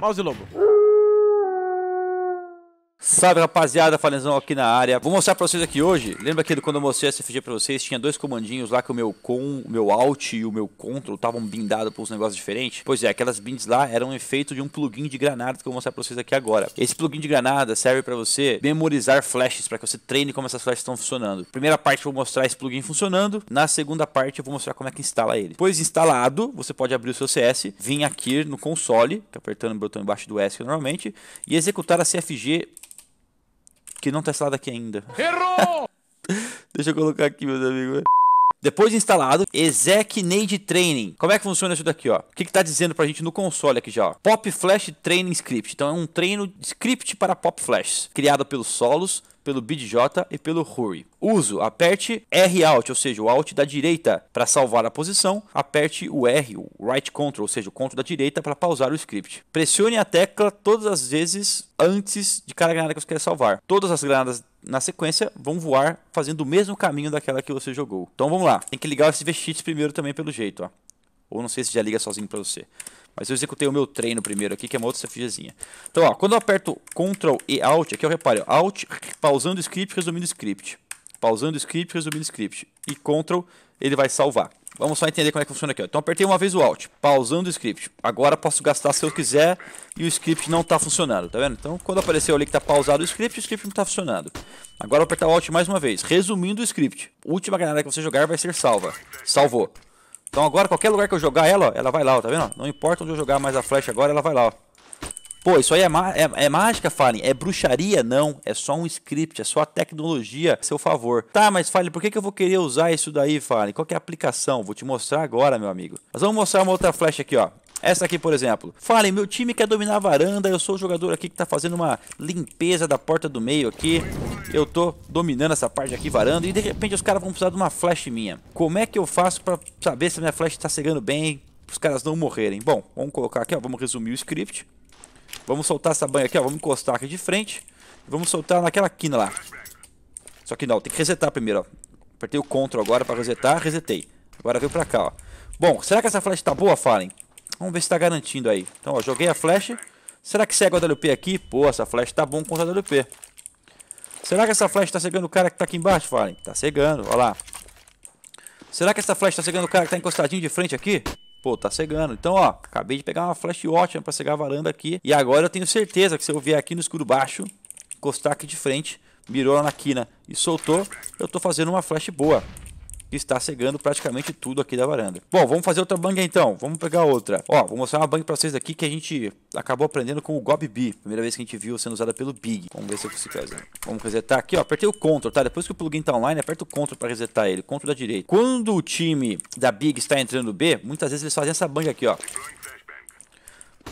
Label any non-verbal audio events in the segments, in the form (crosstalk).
Mouse Lobo. Salve rapaziada, Falenzão aqui na área. Vou mostrar pra vocês aqui hoje. Lembra que quando eu mostrei a SFG pra vocês, tinha dois comandinhos lá que o meu com, o meu alt e o meu control estavam bindados por uns negócios diferentes? Pois é, aquelas binds lá eram um efeito de um plugin de granada que eu vou mostrar pra vocês aqui agora. Esse plugin de granada serve pra você memorizar flashes, pra que você treine como essas flashes estão funcionando. Primeira parte eu vou mostrar esse plugin funcionando, na segunda parte eu vou mostrar como é que instala ele. Depois instalado, você pode abrir o seu CS, vir aqui no console, tá apertando o botão embaixo do S normalmente, e executar a CFG que não tá instalado aqui ainda. Errou! (laughs) Deixa eu colocar aqui, meus amigos. Depois de instalado, exec nade training. Como é que funciona isso daqui, ó? O que está dizendo para a gente no console aqui já, ó? Pop Flash Training Script. Então é um treino script para Pop Flash, criado pelos Solos, pelo BDJ e pelo Hurry. Uso, aperte R Alt, ou seja, o Alt da direita para salvar a posição, aperte o R, o Right Control, ou seja, o Ctrl da direita para pausar o script. Pressione a tecla todas as vezes antes de cada granada que você quer salvar. Todas as granadas na sequência vão voar fazendo o mesmo caminho daquela que você jogou. Então vamos lá. Tem que ligar os vestites primeiro também pelo jeito, ó. Ou não sei se já liga sozinho para você. Mas eu executei o meu treino primeiro aqui, que é uma outra estratégia. Então, ó, quando eu aperto Ctrl e Alt, aqui eu reparo, ó, Alt, pausando o script, resumindo o script. Pausando o script, resumindo o script. E Ctrl, ele vai salvar. Vamos só entender como é que funciona aqui. Ó. Então, apertei uma vez o Alt, pausando o script. Agora posso gastar se eu quiser e o script não está funcionando, tá vendo? Então, quando apareceu ali que está pausado o script, o script não está funcionando. Agora, vou apertar o Alt mais uma vez, resumindo o script. Última granada que você jogar vai ser salva. Salvou. Então agora qualquer lugar que eu jogar ela, ó, ela vai lá, ó, tá vendo? Não importa onde eu jogar mais a flecha agora, ela vai lá, ó. Pô, isso aí é, é, é mágica, Fallen? É bruxaria? Não. É só um script, é só a tecnologia a seu favor. Tá, mas Fallen, por que, que eu vou querer usar isso daí, Fallen? Qual que é a aplicação? Vou te mostrar agora, meu amigo. Mas vamos mostrar uma outra flecha aqui, ó. Essa aqui, por exemplo. Falem, meu time quer dominar a varanda. Eu sou o jogador aqui que está fazendo uma limpeza da porta do meio aqui. Eu tô dominando essa parte aqui, varanda. E de repente os caras vão precisar de uma flash minha. Como é que eu faço para saber se a minha flash está cegando bem? Para os caras não morrerem. Bom, vamos colocar aqui, ó. Vamos resumir o script. Vamos soltar essa banha aqui, ó. Vamos encostar aqui de frente. Vamos soltar naquela quina lá. Só que não, tem que resetar primeiro, ó. Apertei o CTRL agora para resetar, resetei. Agora veio para cá, ó. Bom, será que essa flash tá boa, Fallen? Vamos ver se está garantindo aí. Então, ó, joguei a flash. Será que cega o AWP aqui? Pô, essa flash tá bom contra o AWP. Será que essa flash tá cegando o cara que tá aqui embaixo, Fallen? Tá cegando, ó lá. Será que essa flash tá cegando o cara que tá encostadinho de frente aqui? Pô, tá cegando. Então, ó, acabei de pegar uma flash ótima pra cegar a varanda aqui. E agora eu tenho certeza que se eu vier aqui no escuro baixo, encostar aqui de frente, mirou lá na quina e soltou, eu tô fazendo uma flash boa que está cegando praticamente tudo aqui da varanda. Bom, vamos fazer outra banga então. Vamos pegar outra. Ó, vou mostrar uma banga para vocês aqui que a gente acabou aprendendo com o Gob B. Primeira vez que a gente viu sendo usada pelo Big. Vamos ver se eu consigo fazer. Vamos resetar aqui, ó. Apertei o Ctrl, tá? Depois que o plugin tá online, aperta o Ctrl para resetar ele. Ctrl da direita. Quando o time da Big está entrando B, muitas vezes eles fazem essa banga aqui, ó.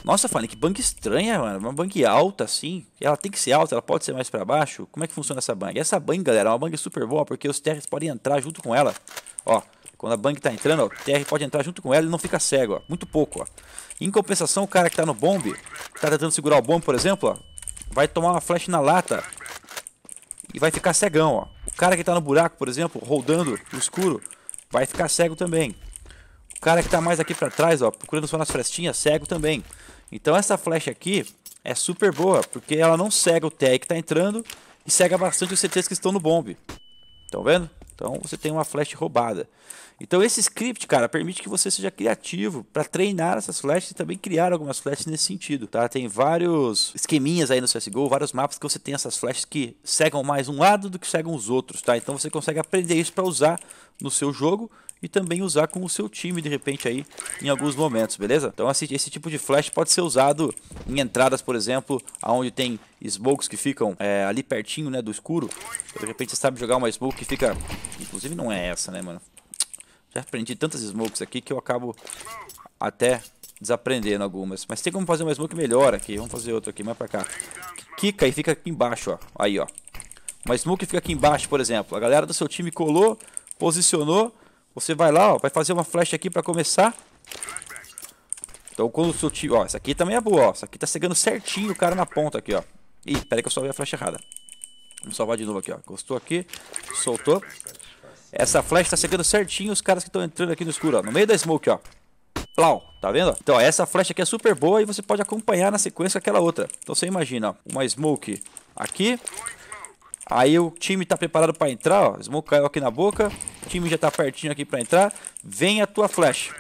Nossa, Fanny, que banca estranha, mano. Uma banca alta assim. Ela tem que ser alta, ela pode ser mais para baixo. Como é que funciona essa banca? Essa banca, galera, é uma banca super boa porque os terres podem entrar junto com ela. Ó, quando a banca tá entrando, ó, o TR pode entrar junto com ela e não fica cego, ó. Muito pouco, ó. Em compensação, o cara que tá no bombe, tá tentando segurar o bombe, por exemplo, ó, vai tomar uma flash na lata e vai ficar cegão, ó. O cara que tá no buraco, por exemplo, rodando no escuro, vai ficar cego também. O cara que tá mais aqui pra trás, ó, procurando só nas frestinhas, cego também. Então essa flecha aqui é super boa, porque ela não cega o TR que está entrando e cega bastante os CTs que estão no bombe. Estão vendo? Então você tem uma flash roubada. Então esse script, cara, permite que você seja criativo para treinar essas flechas e também criar algumas flechas nesse sentido, tá? Tem vários esqueminhas aí no CSGO, vários mapas que você tem essas flechas que cegam mais um lado do que cegam os outros, tá? Então você consegue aprender isso para usar no seu jogo e também usar com o seu time de repente aí em alguns momentos, beleza? Então esse, esse tipo de flash pode ser usado em entradas, por exemplo, aonde tem smokes que ficam é, ali pertinho, né, do escuro. de repente você sabe jogar uma smoke que fica... Inclusive não é essa, né, mano? Já aprendi tantas smokes aqui que eu acabo até desaprendendo algumas. Mas tem como fazer uma smoke melhor aqui. Vamos fazer outra aqui, mais pra cá. Kika e fica aqui embaixo, ó. Aí, ó. Uma smoke fica aqui embaixo, por exemplo. A galera do seu time colou, posicionou você vai lá, ó, vai fazer uma flecha aqui para começar. Então quando o seu tio... Ó, essa aqui também é boa, ó. Essa aqui tá chegando certinho o cara na ponta aqui, ó. Ih, peraí que eu salvei a flecha errada. Vamos salvar de novo aqui, ó. Gostou aqui, soltou. Essa flecha tá chegando certinho os caras que estão entrando aqui no escuro, ó. No meio da smoke, ó. Plau, tá vendo? Então, ó, essa flecha aqui é super boa e você pode acompanhar na sequência aquela outra. Então você imagina, ó, uma smoke aqui, Aí o time tá preparado para entrar, ó. Smoke caiu aqui na boca. O time já tá pertinho aqui para entrar. Vem a tua flash.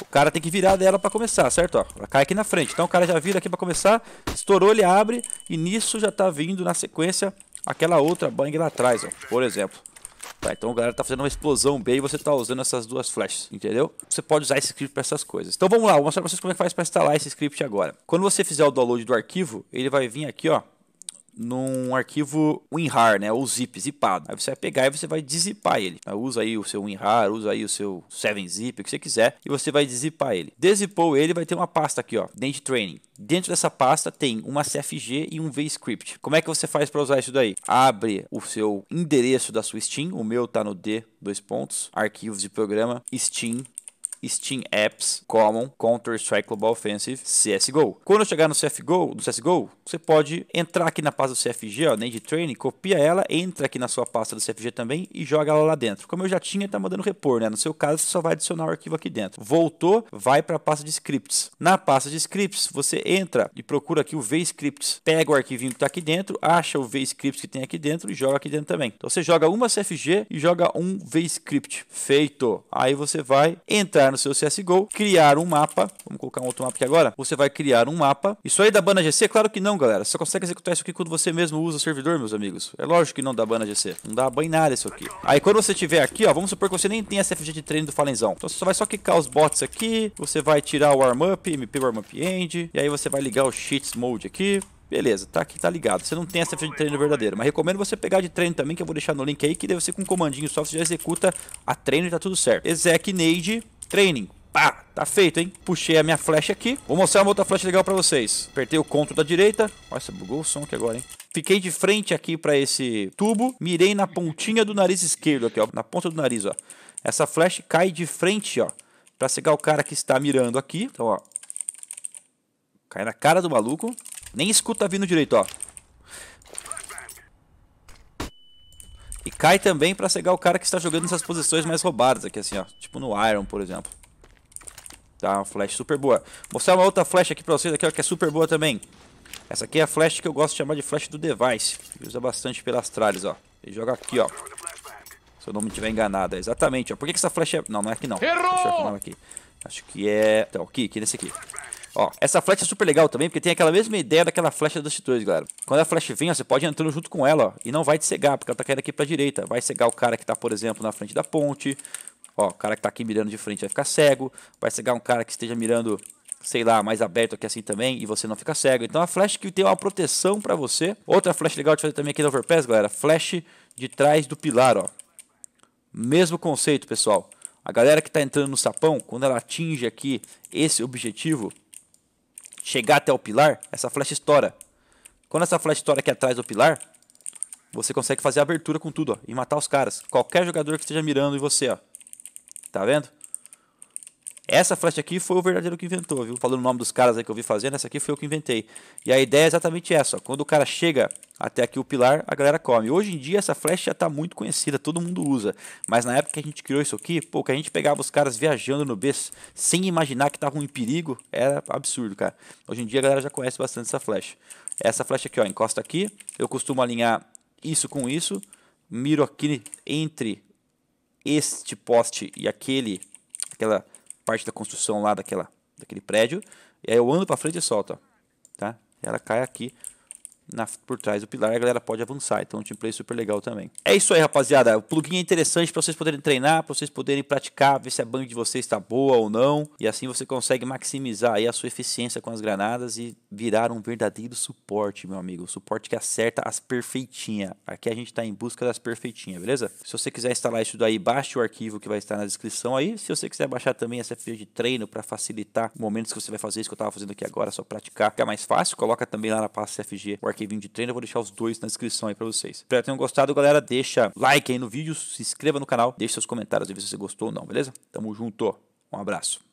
O cara tem que virar dela para começar, certo? Ó, ela cai aqui na frente. Então o cara já vira aqui para começar. Estourou, ele abre. E nisso já tá vindo na sequência aquela outra bang lá atrás, ó. Por exemplo. Tá, então o galera tá fazendo uma explosão B e você tá usando essas duas flashes, entendeu? Você pode usar esse script para essas coisas. Então vamos lá, vou mostrar pra vocês como é que faz para instalar esse script agora. Quando você fizer o download do arquivo, ele vai vir aqui, ó, num arquivo WinRAR, né, ou zip, zipado. Aí você vai pegar e você vai desipar ele. usa aí o seu WinRAR, usa aí o seu 7-zip, o que você quiser, e você vai desipar ele. Desipou ele, vai ter uma pasta aqui, ó, Dent Training. Dentro dessa pasta tem uma CFG e um VScript. Como é que você faz para usar isso daí? Abre o seu endereço da sua Steam, o meu tá no D, dois pontos, arquivos de programa, Steam Steam Apps, Common, Counter-Strike Global Offensive, CSGO. Quando chegar no CSGO, no CSGO, você pode entrar aqui na pasta do CFG, ó, Nade Training, copia ela, entra aqui na sua pasta do CFG também e joga ela lá dentro. Como eu já tinha, tá mandando repor, né? No seu caso, você só vai adicionar o arquivo aqui dentro. Voltou, vai para a pasta de scripts. Na pasta de scripts, você entra e procura aqui o VScripts. Pega o arquivinho que está aqui dentro, acha o VScripts que tem aqui dentro e joga aqui dentro também. Então você joga uma CFG e joga um VScript. Feito. Aí você vai entrar no seu CSGO, criar um mapa. Vamos colocar um outro mapa aqui agora. Você vai criar um mapa. Isso aí dá bana GC? Claro que não, galera. Você consegue executar isso aqui quando você mesmo usa o servidor, meus amigos. É lógico que não dá bana GC. Não dá ban nada isso aqui. Aí quando você tiver aqui, ó, vamos supor que você nem tem a CFG de treino do Falenzão. Então você só vai só clicar os bots aqui. Você vai tirar o warm-up, MP warm-up end. E aí você vai ligar o cheats mode aqui. Beleza, tá aqui, tá ligado. Você não tem essa ficha de treino verdadeira, mas recomendo você pegar de treino também, que eu vou deixar no link aí, que deve ser com um comandinho só, você já executa a treino e tá tudo certo. Exec nade, Training. Pá, tá feito, hein? Puxei a minha flecha aqui. Vou mostrar uma outra flecha legal pra vocês. Apertei o controle da direita. Nossa, bugou o som aqui agora, hein? Fiquei de frente aqui pra esse tubo. Mirei na pontinha do nariz esquerdo aqui, ó. Na ponta do nariz, ó. Essa flecha cai de frente, ó. Pra cegar o cara que está mirando aqui. Então, ó. Cai na cara do maluco. Nem escuta vindo direito, ó. E cai também pra cegar o cara que está jogando nessas posições mais roubadas aqui, assim, ó. Tipo no Iron, por exemplo. Tá, uma flash super boa. Vou mostrar uma outra flash aqui pra vocês, aqui, ó, que é super boa também. Essa aqui é a flash que eu gosto de chamar de flash do device. Ele usa bastante pelas tralhas, ó. Ele joga aqui, ó. Se eu não me estiver enganado, é exatamente, ó. Por que, que essa flash é... Não, não é aqui não. Errou! Deixa eu aqui. Acho que é... Então, aqui, aqui nesse aqui. Ó, essa flecha é super legal também, porque tem aquela mesma ideia daquela flecha dos titãs, galera. Quando a flecha vem, ó, você pode ir entrando junto com ela, ó, e não vai te cegar, porque ela tá caindo aqui pra direita. Vai cegar o cara que tá, por exemplo, na frente da ponte. Ó, o cara que tá aqui mirando de frente vai ficar cego. Vai cegar um cara que esteja mirando sei lá, mais aberto aqui assim também e você não fica cego. Então a flash que tem uma proteção para você. Outra flash legal de fazer também aqui no Overpass, galera, flash de trás do pilar, ó. Mesmo conceito, pessoal. A galera que está entrando no sapão, quando ela atinge aqui esse objetivo, chegar até o pilar, essa flecha estoura. Quando essa flecha estoura aqui atrás do pilar, você consegue fazer a abertura com tudo ó, e matar os caras. Qualquer jogador que esteja mirando em você. ó. Tá vendo? Essa flecha aqui foi o verdadeiro que inventou, viu? Falando o nome dos caras aí que eu vi fazendo, essa aqui foi eu que inventei. E a ideia é exatamente essa, ó. quando o cara chega até aqui o pilar, a galera come. Hoje em dia essa flecha está muito conhecida, todo mundo usa. Mas na época que a gente criou isso aqui, pô, que a gente pegava os caras viajando no B, sem imaginar que estavam em perigo, era absurdo, cara. Hoje em dia a galera já conhece bastante essa flecha. Essa flecha aqui, ó, encosta aqui, eu costumo alinhar isso com isso, miro aqui entre este poste e aquele, aquela parte da construção lá daquela, daquele prédio. E aí eu ando para frente e solto, ó, tá? ela cai aqui na, por trás do pilar, a galera pode avançar. Então, um team play é super legal também. É isso aí, rapaziada. O plugin é interessante para vocês poderem treinar, para vocês poderem praticar, ver se a banho de vocês está boa ou não. E assim você consegue maximizar aí a sua eficiência com as granadas e virar um verdadeiro suporte, meu amigo. O suporte que acerta as perfeitinhas. Aqui a gente está em busca das perfeitinhas, beleza? Se você quiser instalar isso daí, baixe o arquivo que vai estar na descrição aí. Se você quiser baixar também essa ficha de treino para facilitar momentos que você vai fazer isso que eu estava fazendo aqui agora, só praticar, fica mais fácil. Coloca também lá na pasta CFG o arquivo Kevinho de treino. Eu vou deixar os dois na descrição aí pra vocês. Espero que tenham gostado, galera. Deixa like aí no vídeo, se inscreva no canal, deixe seus comentários e ver se você gostou ou não, beleza? Tamo junto, um abraço.